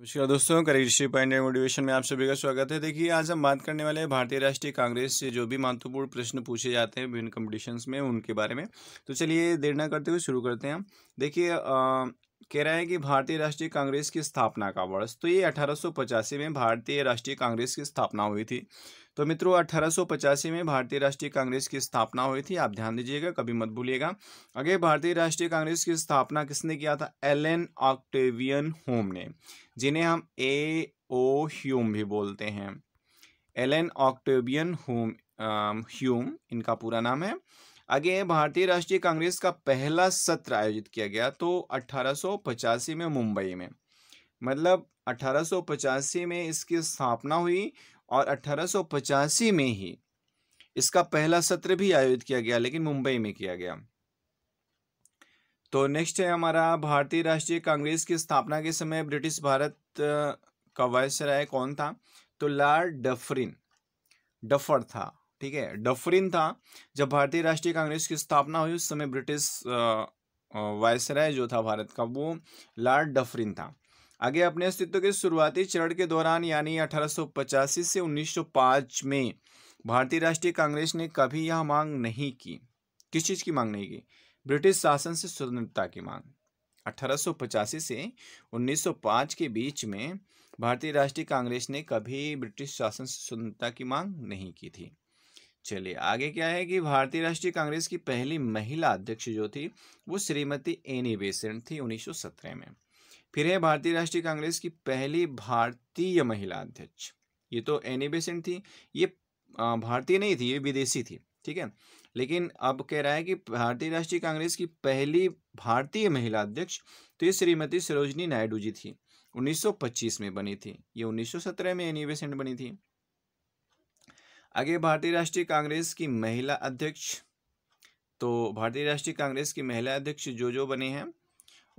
नमस्कार दोस्तों करी ऋषि मोटिवेशन में आप सभी का स्वागत है देखिए आज हम बात करने वाले हैं भारतीय राष्ट्रीय कांग्रेस से जो भी महत्वपूर्ण प्रश्न पूछे जाते हैं विभिन्न कम्पिटिशन्स में उनके बारे में तो चलिए देर ना करते हुए शुरू करते हैं देखिए कह रहे हैं कि भारतीय राष्ट्रीय कांग्रेस की स्थापना का वर्ष तो ये अठारह में भारतीय राष्ट्रीय कांग्रेस की स्थापना हुई थी तो मित्रों अठारह में भारतीय राष्ट्रीय कांग्रेस की स्थापना हुई थी आप ध्यान दीजिएगा कभी मत भूलिएगा आगे भारतीय राष्ट्रीय कांग्रेस की स्थापना किसने किया था एलेन ऑक्टेवियन होम ने जिन्हें हम ए ओ ह्यूम भी बोलते हैं एलेन ऑक्टेवियन होम ह्यूम इनका पूरा नाम है आगे भारतीय राष्ट्रीय कांग्रेस का पहला सत्र आयोजित किया गया तो 1885 में मुंबई में मतलब अठारह में इसकी स्थापना हुई और 1885 में ही इसका पहला सत्र भी आयोजित किया गया लेकिन मुंबई में किया गया तो नेक्स्ट है हमारा भारतीय राष्ट्रीय कांग्रेस की स्थापना के समय ब्रिटिश भारत का वायसराय कौन था तो लॉर्ड डफरिन डफर था ठीक है डफरिन था जब भारतीय राष्ट्रीय कांग्रेस की स्थापना हुई उस समय ब्रिटिश वायसराय जो था भारत का वो लॉर्ड डफरिन था आगे अपने अस्तित्व के शुरुआती चरण के दौरान यानी अठारह से 1905 में भारतीय राष्ट्रीय कांग्रेस ने कभी यह मांग नहीं की किस चीज़ की मांग नहीं की ब्रिटिश शासन से स्वतंत्रता की मांग अठारह से 1905 के बीच में भारतीय राष्ट्रीय कांग्रेस ने कभी ब्रिटिश शासन से स्वतंत्रता की मांग नहीं की थी चलिए आगे क्या है कि भारतीय राष्ट्रीय कांग्रेस की पहली महिला अध्यक्ष जो थी वो श्रीमती एनी बेसेंट थी 1917 में फिर है भारतीय राष्ट्रीय कांग्रेस की पहली भारतीय महिला अध्यक्ष ये तो एनी बेसेंट थी ये भारतीय नहीं थी ये विदेशी थी ठीक है लेकिन अब कह रहा है कि भारतीय राष्ट्रीय कांग्रेस की पहली भारतीय महिला अध्यक्ष तो ये श्रीमती सरोजनी नायडू जी थी 1925 में बनी थी ये 1917 में एनी बेसेंट बनी थी आगे भारतीय राष्ट्रीय कांग्रेस की महिला अध्यक्ष तो भारतीय राष्ट्रीय कांग्रेस की महिला अध्यक्ष जो जो बने हैं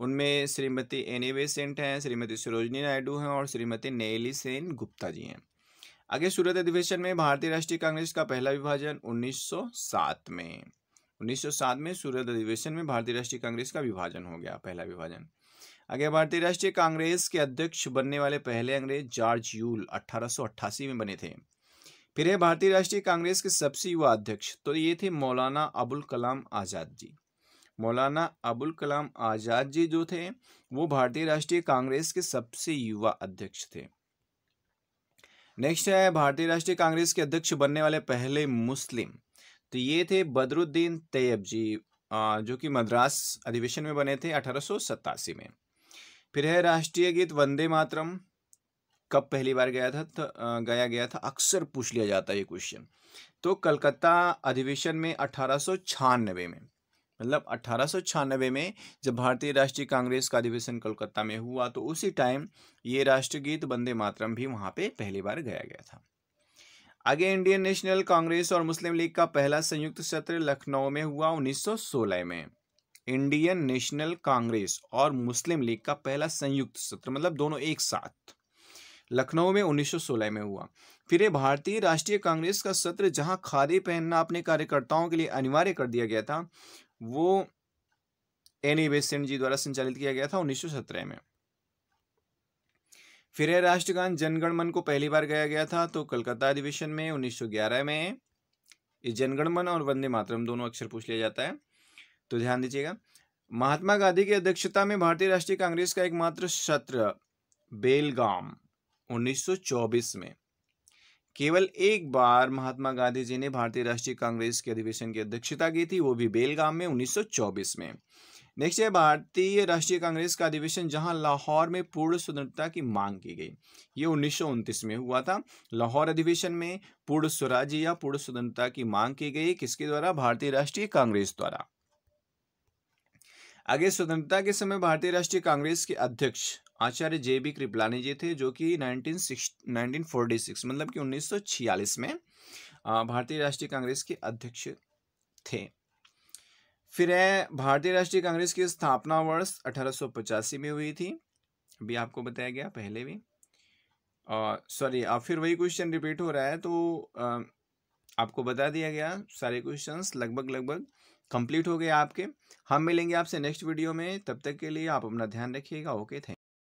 उनमें श्रीमती एनी बेसेंट हैं श्रीमती सरोजनी नायडू हैं और श्रीमती नेली सेन गुप्ता जी हैं आगे सूरत अधिवेशन में भारतीय राष्ट्रीय कांग्रेस का पहला विभाजन 1907 में 1907 में सूरत अधिवेशन में भारतीय राष्ट्रीय कांग्रेस का विभाजन हो गया पहला विभाजन आगे भारतीय राष्ट्रीय कांग्रेस के अध्यक्ष बनने वाले पहले अंग्रेज जॉर्ज यूल अठारह में बने थे फिर है भारतीय राष्ट्रीय कांग्रेस के सबसे युवा अध्यक्ष तो ये थे मौलाना अबुल कलाम आज़ाद जी मौलाना अबुल कलाम आज़ाद जी जो थे वो भारतीय राष्ट्रीय कांग्रेस के सबसे युवा अध्यक्ष थे नेक्स्ट है भारतीय राष्ट्रीय कांग्रेस के अध्यक्ष बनने वाले पहले मुस्लिम तो ये थे बदरुद्दीन तैयब जी जो कि मद्रास अधिवेशन में बने थे अठारह में फिर है राष्ट्रीय गीत वंदे मातरम कब पहली बार गया था तो गया गया था अक्सर पूछ लिया जाता है ये क्वेश्चन तो कलकत्ता अधिवेशन में अठारह में मतलब अठारह में जब भारतीय राष्ट्रीय कांग्रेस का अधिवेशन कलकत्ता में हुआ तो उसी टाइम ये राष्ट्रगीत वंदे मातरम भी वहाँ पे पहली बार गाया गया था आगे इंडियन नेशनल कांग्रेस और मुस्लिम लीग का पहला संयुक्त सत्र लखनऊ में हुआ 1916 में इंडियन नेशनल कांग्रेस और मुस्लिम लीग का पहला संयुक्त सत्र मतलब दोनों एक साथ लखनऊ में 1916 में हुआ फिर ये भारतीय राष्ट्रीय कांग्रेस का सत्र जहां खादी पहनना अपने कार्यकर्ताओं के लिए अनिवार्य कर दिया गया था वो एन ए जी द्वारा संचालित किया गया था उन्नीस में फिर यह राष्ट्रगान जनगणमन को पहली बार गाया गया था तो कलकत्ता अधिवेशन में 1911 में ये जनगणमन और वंदे मातरम दोनों अक्षर पूछ लिया जाता है तो ध्यान दीजिएगा महात्मा गांधी की अध्यक्षता में भारतीय राष्ट्रीय कांग्रेस का एकमात्र सत्र बेलगाम 1924 में केवल एक बार महात्मा गांधी जी ने भारतीय राष्ट्रीय कांग्रेस के अधिवेशन की अध्यक्षता की थी वो भी बेलगाम में 1924 में नेक्स्ट है भारतीय राष्ट्रीय कांग्रेस का अधिवेशन जहां लाहौर में पूर्ण स्वतंत्रता की मांग की गई ये उन्नीस में हुआ था लाहौर अधिवेशन में पूर्ण स्वराज्य या पूर्ण स्वतंत्रता की मांग की गई किसके द्वारा भारतीय राष्ट्रीय कांग्रेस द्वारा आगे स्वतंत्रता के समय भारतीय राष्ट्रीय कांग्रेस के अध्यक्ष आचार्य जे बी कृपलानी जी थे जो कि 1946 1946 मतलब कि 1946 में भारतीय राष्ट्रीय कांग्रेस के अध्यक्ष थे फिर भारतीय राष्ट्रीय कांग्रेस की स्थापना वर्ष अठारह में हुई थी अभी आपको बताया गया पहले भी सॉरी अब फिर वही क्वेश्चन रिपीट हो रहा है तो uh, आपको बता दिया गया सारे क्वेश्चंस लगभग लगभग कंप्लीट हो गए आपके हम मिलेंगे आपसे नेक्स्ट वीडियो में तब तक के लिए आप अपना ध्यान रखिएगा ओके थैंक